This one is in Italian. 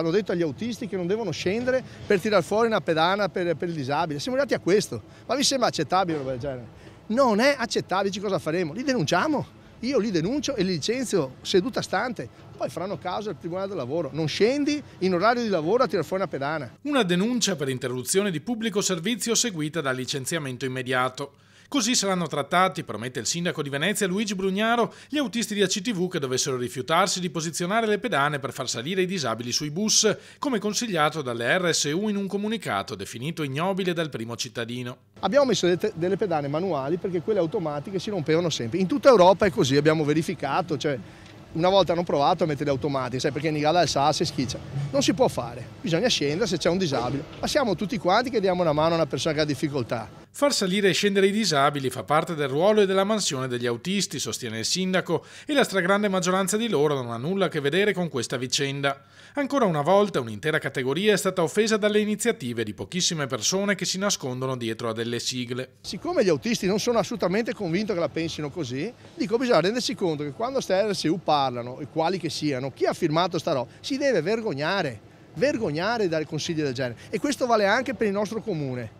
hanno detto agli autisti che non devono scendere per tirar fuori una pedana per, per il disabile. Siamo arrivati a questo. Ma vi sembra accettabile una roba del genere? Non è accettabile, cosa faremo? Li denunciamo. Io li denuncio e li licenzio seduta stante, poi faranno causa al Tribunale del Lavoro. Non scendi in orario di lavoro a tirar fuori una pedana. Una denuncia per interruzione di pubblico servizio seguita da licenziamento immediato. Così saranno trattati, promette il sindaco di Venezia Luigi Brugnaro, gli autisti di ACTV che dovessero rifiutarsi di posizionare le pedane per far salire i disabili sui bus, come consigliato dalle RSU in un comunicato definito ignobile dal primo cittadino. Abbiamo messo delle pedane manuali perché quelle automatiche si rompevano sempre. In tutta Europa è così, abbiamo verificato, cioè una volta hanno provato a mettere le automatiche, sai perché in Nigala al Sassi schiccia. Non si può fare, bisogna scendere se c'è un disabile. Ma siamo tutti quanti che diamo una mano a una persona che ha difficoltà Far salire e scendere i disabili fa parte del ruolo e della mansione degli autisti, sostiene il sindaco, e la stragrande maggioranza di loro non ha nulla a che vedere con questa vicenda. Ancora una volta un'intera categoria è stata offesa dalle iniziative di pochissime persone che si nascondono dietro a delle sigle. Siccome gli autisti non sono assolutamente convinto che la pensino così, dico bisogna rendersi conto che quando sta RSU parlano, e quali che siano, chi ha firmato sta roba si deve vergognare, vergognare dare consigli del genere. E questo vale anche per il nostro comune